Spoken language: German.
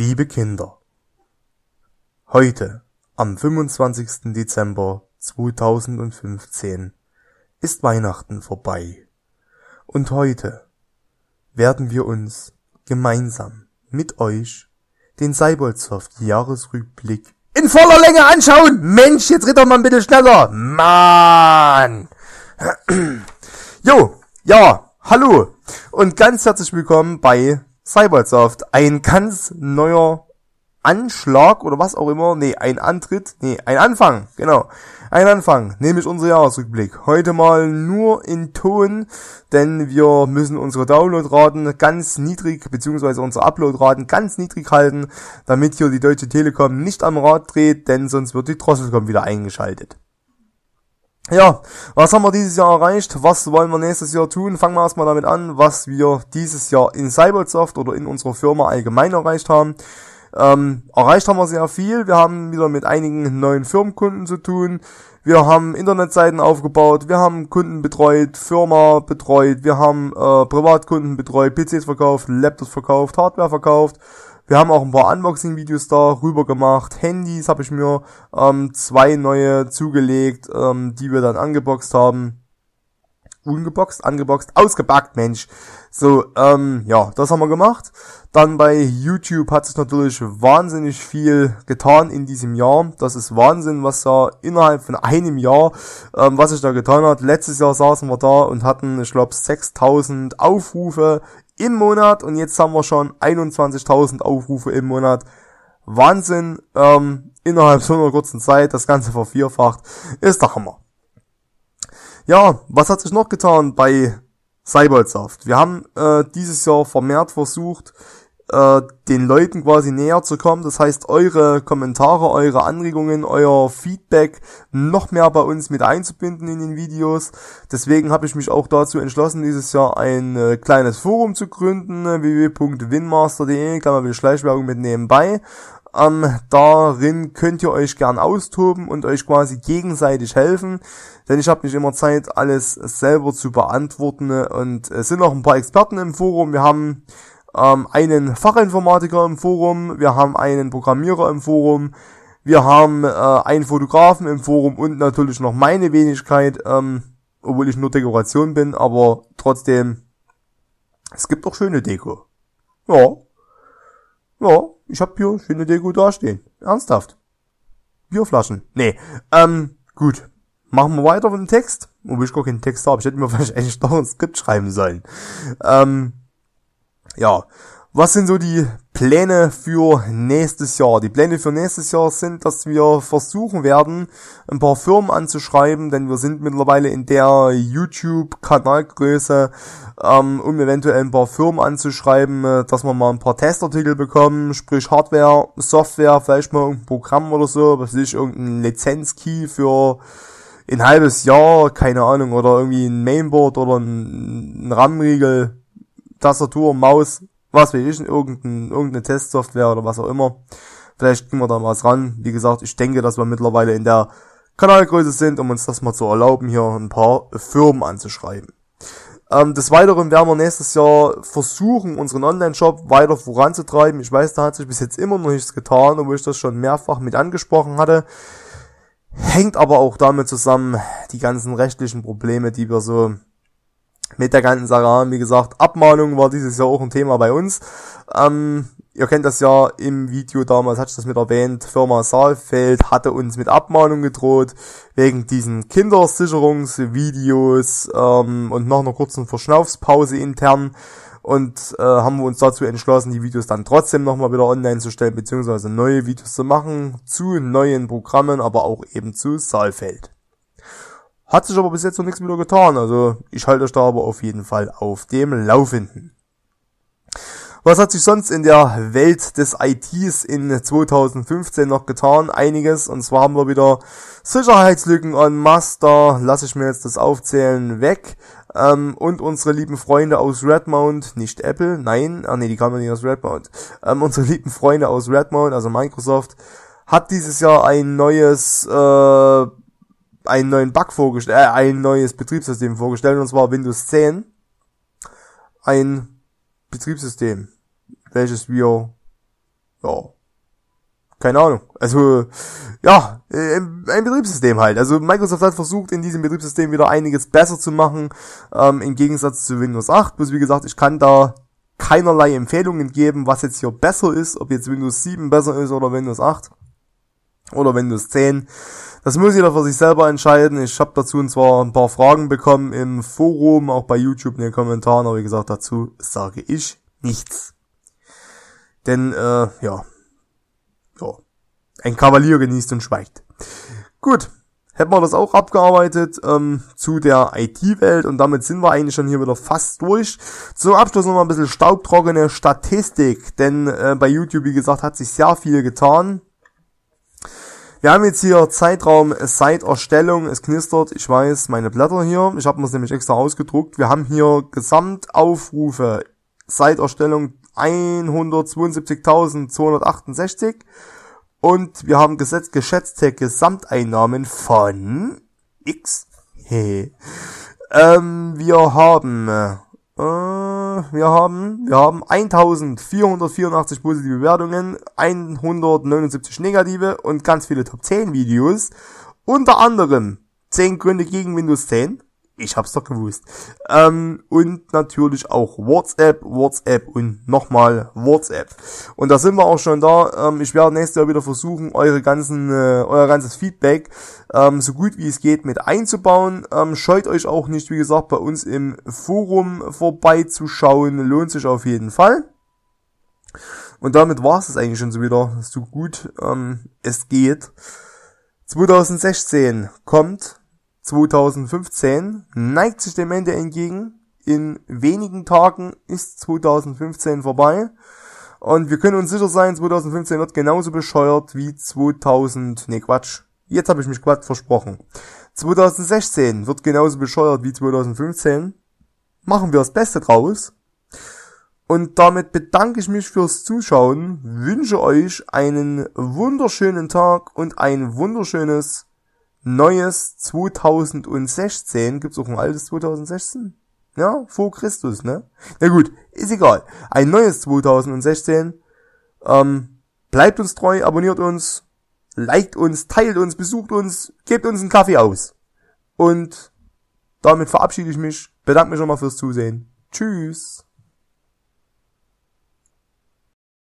Liebe Kinder, heute am 25. Dezember 2015 ist Weihnachten vorbei und heute werden wir uns gemeinsam mit euch den Seiboldssoft Jahresrückblick in voller Länge anschauen. Mensch, jetzt red doch mal ein bisschen schneller. Mann. Jo, ja, hallo und ganz herzlich willkommen bei Cybersoft. Ein ganz neuer Anschlag oder was auch immer. Nee, ein Antritt. Nee, ein Anfang. Genau. Ein Anfang. Nämlich unser Jahresrückblick. Heute mal nur in Ton, denn wir müssen unsere Downloadraten ganz niedrig, beziehungsweise unsere Uploadraten ganz niedrig halten, damit hier die Deutsche Telekom nicht am Rad dreht, denn sonst wird die Drosselcom wieder eingeschaltet. Ja, was haben wir dieses Jahr erreicht? Was wollen wir nächstes Jahr tun? Fangen wir erstmal damit an, was wir dieses Jahr in Cybersoft oder in unserer Firma allgemein erreicht haben. Ähm, erreicht haben wir sehr viel. Wir haben wieder mit einigen neuen Firmenkunden zu tun. Wir haben Internetseiten aufgebaut. Wir haben Kunden betreut, Firma betreut. Wir haben äh, Privatkunden betreut, PCs verkauft, Laptops verkauft, Hardware verkauft. Wir haben auch ein paar Unboxing-Videos da rüber gemacht. Handys habe ich mir ähm, zwei neue zugelegt, ähm, die wir dann angeboxt haben. Ungeboxt, angeboxt, ausgepackt, Mensch. So, ähm, ja, das haben wir gemacht. Dann bei YouTube hat sich natürlich wahnsinnig viel getan in diesem Jahr. Das ist Wahnsinn, was da innerhalb von einem Jahr, ähm, was sich da getan hat. Letztes Jahr saßen wir da und hatten, ich glaube, 6000 Aufrufe im Monat und jetzt haben wir schon 21.000 Aufrufe im Monat. Wahnsinn, ähm, innerhalb so einer kurzen Zeit, das Ganze vervierfacht, ist doch Hammer. Ja, was hat sich noch getan bei Cybersoft? Wir haben äh, dieses Jahr vermehrt versucht, äh, den Leuten quasi näher zu kommen. Das heißt, eure Kommentare, eure Anregungen, euer Feedback noch mehr bei uns mit einzubinden in den Videos. Deswegen habe ich mich auch dazu entschlossen, dieses Jahr ein äh, kleines Forum zu gründen, www.winmaster.de, Klammer Schleichwerbung mit nebenbei. Ähm, darin könnt ihr euch gern austoben und euch quasi gegenseitig helfen, denn ich habe nicht immer Zeit, alles selber zu beantworten und es sind noch ein paar Experten im Forum. Wir haben ähm, einen Fachinformatiker im Forum, wir haben einen Programmierer im Forum, wir haben äh, einen Fotografen im Forum und natürlich noch meine Wenigkeit, ähm, obwohl ich nur Dekoration bin, aber trotzdem, es gibt auch schöne Deko. Ja. Ja, ich habe hier schöne Deko dastehen. Ernsthaft. Bierflaschen. Nee. Ähm, gut. Machen wir weiter mit dem Text. Obwohl ich gar keinen Text habe. Ich hätte mir wahrscheinlich doch ein Skript schreiben sollen. Ähm, ja, was sind so die Pläne für nächstes Jahr? Die Pläne für nächstes Jahr sind, dass wir versuchen werden, ein paar Firmen anzuschreiben, denn wir sind mittlerweile in der YouTube-Kanalgröße, ähm, um eventuell ein paar Firmen anzuschreiben, äh, dass wir mal ein paar Testartikel bekommen, sprich Hardware, Software, vielleicht mal irgendein Programm oder so, was weiß ich, irgendein Lizenzkey für ein halbes Jahr, keine Ahnung, oder irgendwie ein Mainboard oder ein, ein RAM-Riegel, Tastatur, Maus, was will ich, irgendein, irgendeine Testsoftware oder was auch immer. Vielleicht gehen wir da mal was ran. Wie gesagt, ich denke, dass wir mittlerweile in der Kanalgröße sind, um uns das mal zu erlauben, hier ein paar Firmen anzuschreiben. Ähm, des Weiteren werden wir nächstes Jahr versuchen, unseren Online-Shop weiter voranzutreiben. Ich weiß, da hat sich bis jetzt immer noch nichts getan, obwohl ich das schon mehrfach mit angesprochen hatte. Hängt aber auch damit zusammen, die ganzen rechtlichen Probleme, die wir so mit der ganzen Sache haben. Wie gesagt, Abmahnung war dieses Jahr auch ein Thema bei uns. Ähm, ihr kennt das ja im Video damals, hatte ich das mit erwähnt, Firma Saalfeld hatte uns mit Abmahnung gedroht, wegen diesen Kindersicherungsvideos ähm, und nach einer kurzen Verschnaufspause intern. Und äh, haben wir uns dazu entschlossen, die Videos dann trotzdem nochmal wieder online zu stellen, beziehungsweise neue Videos zu machen, zu neuen Programmen, aber auch eben zu Saalfeld. Hat sich aber bis jetzt noch nichts wieder getan. Also ich halte euch da aber auf jeden Fall auf dem Laufenden. Was hat sich sonst in der Welt des ITs in 2015 noch getan? Einiges. Und zwar haben wir wieder Sicherheitslücken on Master. Lass ich mir jetzt das Aufzählen weg. Ähm, und unsere lieben Freunde aus Redmount, nicht Apple, nein, ah nee, die kamen nicht aus Redmount. Ähm, unsere lieben Freunde aus Redmount, also Microsoft, hat dieses Jahr ein neues äh, einen neuen Bug vorgestellt, äh, ein neues Betriebssystem vorgestellt, und zwar Windows 10. Ein Betriebssystem, welches wir, ja, keine Ahnung. Also, ja, äh, ein Betriebssystem halt. Also Microsoft hat versucht, in diesem Betriebssystem wieder einiges besser zu machen, ähm, im Gegensatz zu Windows 8. Bloß wie gesagt, ich kann da keinerlei Empfehlungen geben, was jetzt hier besser ist, ob jetzt Windows 7 besser ist oder Windows 8 oder Windows 10. Das muss jeder für sich selber entscheiden. Ich habe dazu zwar ein paar Fragen bekommen im Forum, auch bei YouTube in den Kommentaren, aber wie gesagt, dazu sage ich nichts. Denn, äh, ja. So. Ein Kavalier genießt und schweigt. Gut. Hätten wir das auch abgearbeitet ähm, zu der IT-Welt und damit sind wir eigentlich schon hier wieder fast durch. Zum Abschluss nochmal ein bisschen staubtrockene Statistik, denn äh, bei YouTube, wie gesagt, hat sich sehr viel getan wir haben jetzt hier Zeitraum seit Erstellung. Es knistert, ich weiß, meine Blätter hier. Ich habe mir nämlich extra ausgedruckt. Wir haben hier Gesamtaufrufe seit Erstellung 172.268 und wir haben gesetzt, geschätzte Gesamteinnahmen von X. Hey. Ähm, wir haben äh, äh, wir haben, wir haben 1484 positive Bewertungen, 179 negative und ganz viele Top 10 Videos. Unter anderem 10 Gründe gegen Windows 10, ich hab's doch gewusst. Ähm, und natürlich auch WhatsApp, WhatsApp und nochmal WhatsApp. Und da sind wir auch schon da. Ähm, ich werde nächstes Jahr wieder versuchen, eure ganzen, äh, euer ganzes Feedback ähm, so gut wie es geht mit einzubauen. Ähm, scheut euch auch nicht, wie gesagt, bei uns im Forum vorbeizuschauen. Lohnt sich auf jeden Fall. Und damit war's es eigentlich schon so wieder, so gut ähm, es geht. 2016 kommt 2015 neigt sich dem Ende entgegen. In wenigen Tagen ist 2015 vorbei. Und wir können uns sicher sein, 2015 wird genauso bescheuert wie 2000. Ne, Quatsch. Jetzt habe ich mich Quatsch versprochen. 2016 wird genauso bescheuert wie 2015. Machen wir das Beste draus. Und damit bedanke ich mich fürs Zuschauen, wünsche euch einen wunderschönen Tag und ein wunderschönes neues 2016. Gibt's auch ein altes 2016? Ja, vor Christus, ne? Na gut, ist egal. Ein neues 2016. Ähm, bleibt uns treu, abonniert uns, liked uns, teilt uns, besucht uns, gebt uns einen Kaffee aus. Und damit verabschiede ich mich. Bedanke mich nochmal fürs Zusehen. Tschüss.